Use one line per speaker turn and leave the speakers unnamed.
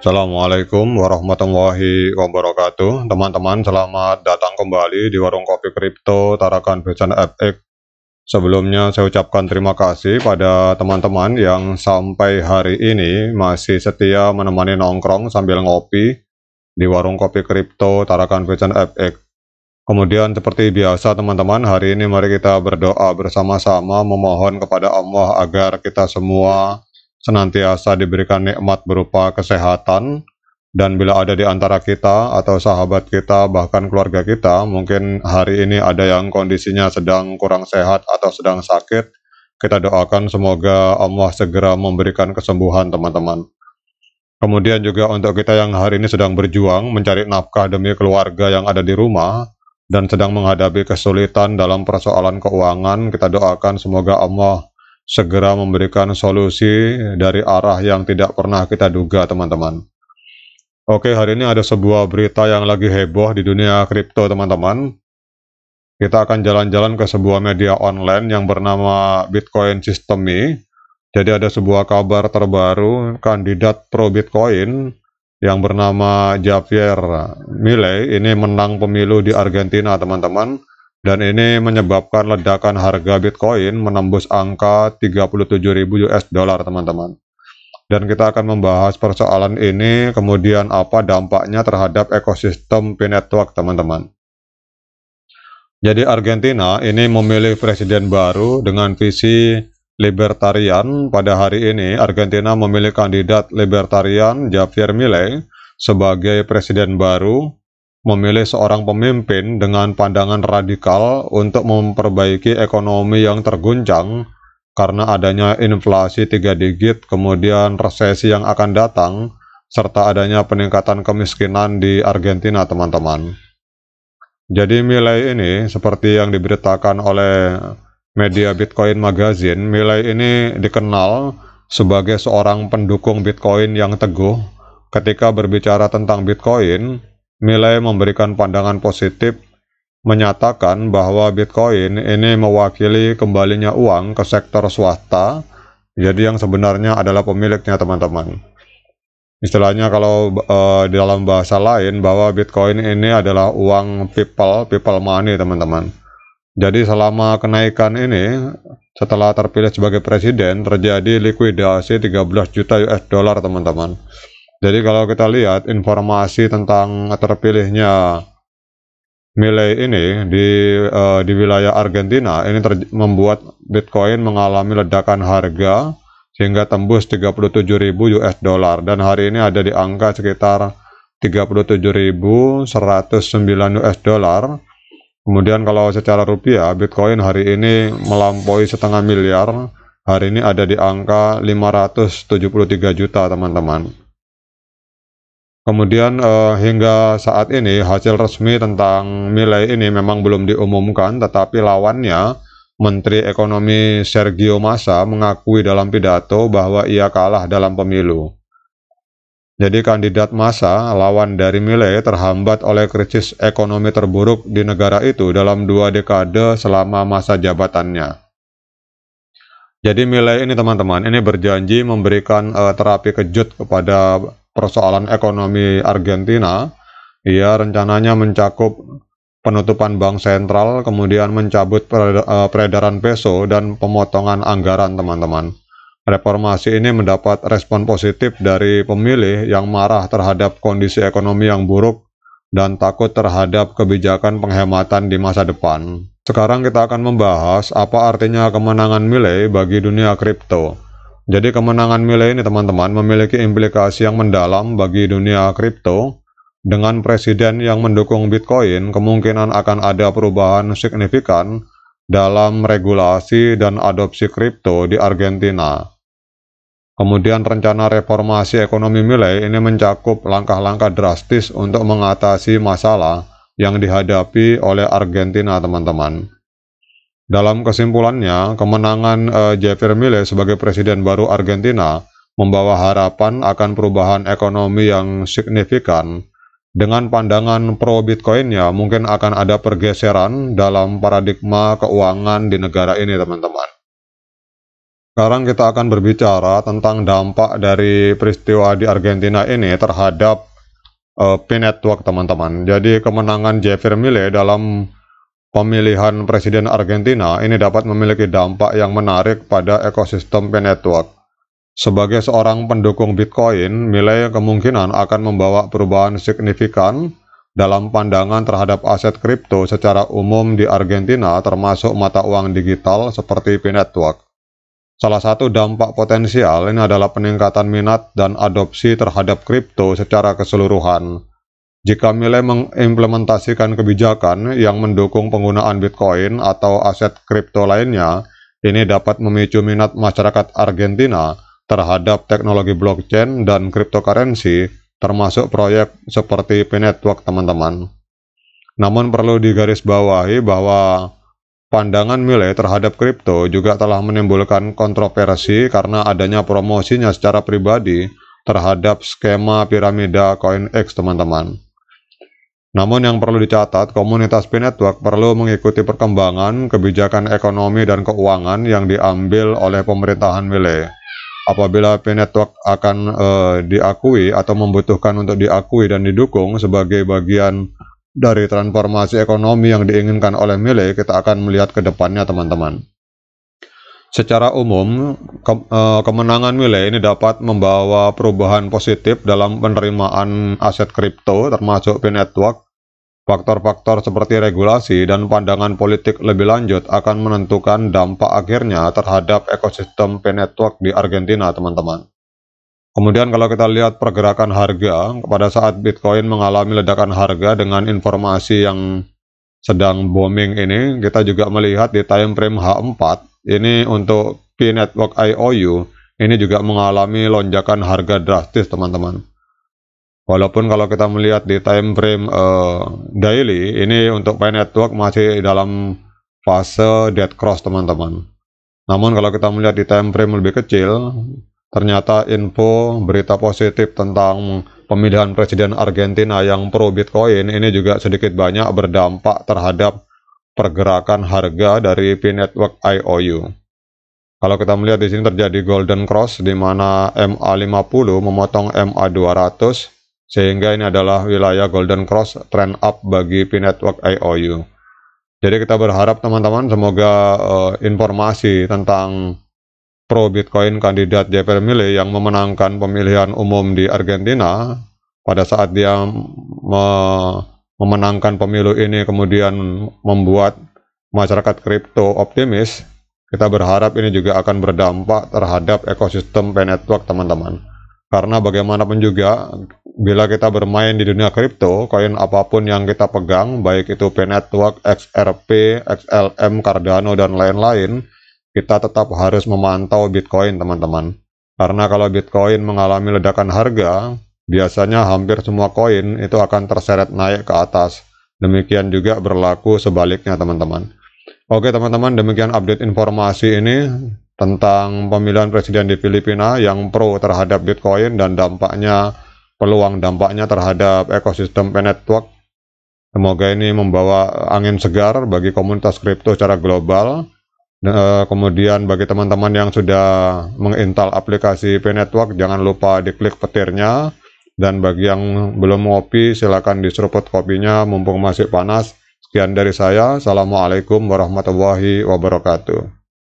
Assalamualaikum warahmatullahi wabarakatuh Teman-teman selamat datang kembali di Warung Kopi Kripto Tarakan Besan FX Sebelumnya saya ucapkan terima kasih pada teman-teman yang sampai hari ini masih setia menemani nongkrong sambil ngopi di Warung Kopi Kripto Tarakan Besan FX Kemudian seperti biasa teman-teman hari ini mari kita berdoa bersama-sama memohon kepada Allah agar kita semua senantiasa diberikan nikmat berupa kesehatan, dan bila ada di antara kita atau sahabat kita, bahkan keluarga kita, mungkin hari ini ada yang kondisinya sedang kurang sehat atau sedang sakit, kita doakan semoga Allah segera memberikan kesembuhan teman-teman. Kemudian juga untuk kita yang hari ini sedang berjuang mencari nafkah demi keluarga yang ada di rumah dan sedang menghadapi kesulitan dalam persoalan keuangan, kita doakan semoga Allah segera memberikan solusi dari arah yang tidak pernah kita duga, teman-teman. Oke, hari ini ada sebuah berita yang lagi heboh di dunia kripto, teman-teman. Kita akan jalan-jalan ke sebuah media online yang bernama Bitcoin Systemy. Jadi ada sebuah kabar terbaru kandidat pro Bitcoin yang bernama Javier Milei ini menang pemilu di Argentina, teman-teman dan ini menyebabkan ledakan harga Bitcoin menembus angka 37.000 US dollar, teman-teman. Dan kita akan membahas persoalan ini, kemudian apa dampaknya terhadap ekosistem P network, teman-teman. Jadi Argentina ini memilih presiden baru dengan visi libertarian. Pada hari ini Argentina memilih kandidat libertarian Javier Milei sebagai presiden baru memilih seorang pemimpin dengan pandangan radikal untuk memperbaiki ekonomi yang terguncang karena adanya inflasi tiga digit, kemudian resesi yang akan datang, serta adanya peningkatan kemiskinan di Argentina, teman-teman. Jadi nilai ini, seperti yang diberitakan oleh media Bitcoin Magazine, nilai ini dikenal sebagai seorang pendukung Bitcoin yang teguh. Ketika berbicara tentang Bitcoin, nilai memberikan pandangan positif, menyatakan bahwa Bitcoin ini mewakili kembalinya uang ke sektor swasta, jadi yang sebenarnya adalah pemiliknya teman-teman. Istilahnya kalau uh, eh, di dalam bahasa lain bahwa Bitcoin ini adalah uang people, people money teman-teman. Jadi selama kenaikan ini, setelah terpilih sebagai presiden, terjadi likuidasi 13 juta US dollar teman-teman. Jadi kalau kita lihat informasi tentang terpilihnya Milei ini di uh, di wilayah Argentina ini membuat Bitcoin mengalami ledakan harga sehingga tembus 37.000 US dollar dan hari ini ada di angka sekitar 37.109 US dollar. Kemudian kalau secara rupiah Bitcoin hari ini melampaui setengah miliar, hari ini ada di angka 573 juta teman-teman. Kemudian eh, hingga saat ini hasil resmi tentang nilai ini memang belum diumumkan, tetapi lawannya Menteri Ekonomi Sergio Massa mengakui dalam pidato bahwa ia kalah dalam pemilu. Jadi kandidat Massa, lawan dari Milei, terhambat oleh krisis ekonomi terburuk di negara itu dalam dua dekade selama masa jabatannya. Jadi Milei ini teman-teman, ini berjanji memberikan uh, terapi kejut kepada persoalan ekonomi Argentina, ia rencananya mencakup penutupan bank sentral, kemudian mencabut eh, peredaran peso dan pemotongan anggaran teman-teman. Reformasi ini mendapat respon positif dari pemilih yang marah terhadap kondisi ekonomi yang buruk dan takut terhadap kebijakan penghematan di masa depan. Sekarang kita akan membahas apa artinya kemenangan Milley bagi dunia kripto. Jadi kemenangan Mile ini teman-teman memiliki implikasi yang mendalam bagi dunia kripto. Dengan presiden yang mendukung Bitcoin, kemungkinan akan ada perubahan signifikan dalam regulasi dan adopsi kripto di Argentina. Kemudian rencana reformasi ekonomi Mile ini mencakup langkah-langkah drastis untuk mengatasi masalah yang dihadapi oleh Argentina, teman-teman. Dalam kesimpulannya, kemenangan uh, Javier Milei sebagai presiden baru Argentina membawa harapan akan perubahan ekonomi yang signifikan. Dengan pandangan pro Bitcoinnya, mungkin akan ada pergeseran dalam paradigma keuangan di negara ini, teman-teman. Sekarang kita akan berbicara tentang dampak dari peristiwa di Argentina ini terhadap uh, eh, P Network teman-teman. Jadi kemenangan Javier Milei dalam pemilihan presiden Argentina ini dapat memiliki dampak yang menarik pada ekosistem P-Network. Sebagai seorang pendukung Bitcoin, nilai kemungkinan akan membawa perubahan signifikan dalam pandangan terhadap aset kripto secara umum di Argentina termasuk mata uang digital seperti P-Network. Salah satu dampak potensial ini adalah peningkatan minat dan adopsi terhadap kripto secara keseluruhan. Jika Milei mengimplementasikan kebijakan yang mendukung penggunaan Bitcoin atau aset kripto lainnya, ini dapat memicu minat masyarakat Argentina terhadap teknologi blockchain dan cryptocurrency, termasuk proyek seperti p teman-teman. Namun perlu digarisbawahi bahwa pandangan Milei terhadap kripto juga telah menimbulkan kontroversi karena adanya promosinya secara pribadi terhadap skema piramida CoinX, teman-teman. Namun yang perlu dicatat, komunitas P Network perlu mengikuti perkembangan kebijakan ekonomi dan keuangan yang diambil oleh pemerintahan wilayah. Apabila P Network akan uh, diakui atau membutuhkan untuk diakui dan didukung sebagai bagian dari transformasi ekonomi yang diinginkan oleh Mile, kita akan melihat ke depannya teman-teman. Secara umum, eh, kemenangan Milei ini dapat membawa perubahan positif dalam penerimaan aset kripto termasuk P-Network. Faktor-faktor seperti regulasi dan pandangan politik lebih lanjut akan menentukan dampak akhirnya terhadap ekosistem P-Network di Argentina, teman-teman. Kemudian kalau kita lihat pergerakan harga, pada saat Bitcoin mengalami ledakan harga dengan informasi yang sedang booming ini, kita juga melihat di time frame H4 ini untuk P Network IOU ini juga mengalami lonjakan harga drastis teman-teman. Walaupun kalau kita melihat di time frame uh, daily ini untuk P Network masih dalam fase dead cross teman-teman. Namun kalau kita melihat di time frame lebih kecil, ternyata info berita positif tentang pemilihan presiden Argentina yang pro Bitcoin ini juga sedikit banyak berdampak terhadap pergerakan harga dari P Network IOU. Kalau kita melihat di sini terjadi golden cross di mana MA50 memotong MA200 sehingga ini adalah wilayah golden cross trend up bagi P Network IOU. Jadi kita berharap teman-teman semoga uh, informasi tentang pro Bitcoin kandidat JP Mille yang memenangkan pemilihan umum di Argentina pada saat dia me memenangkan pemilu ini kemudian membuat masyarakat kripto optimis, kita berharap ini juga akan berdampak terhadap ekosistem P Network teman-teman. Karena bagaimanapun juga, bila kita bermain di dunia kripto, koin apapun yang kita pegang, baik itu P Network, XRP, XLM, Cardano, dan lain-lain, kita tetap harus memantau Bitcoin teman-teman. Karena kalau Bitcoin mengalami ledakan harga, Biasanya hampir semua koin itu akan terseret naik ke atas. Demikian juga berlaku sebaliknya teman-teman. Oke teman-teman, demikian update informasi ini tentang pemilihan presiden di Filipina yang pro terhadap Bitcoin dan dampaknya, peluang dampaknya terhadap ekosistem Penetwork. Semoga ini membawa angin segar bagi komunitas kripto secara global. Nah, eh, kemudian bagi teman-teman yang sudah menginstal aplikasi Penetwork, jangan lupa diklik petirnya dan bagi yang belum ngopi, silakan diseruput kopinya mumpung masih panas. Sekian dari saya. Assalamualaikum warahmatullahi wabarakatuh.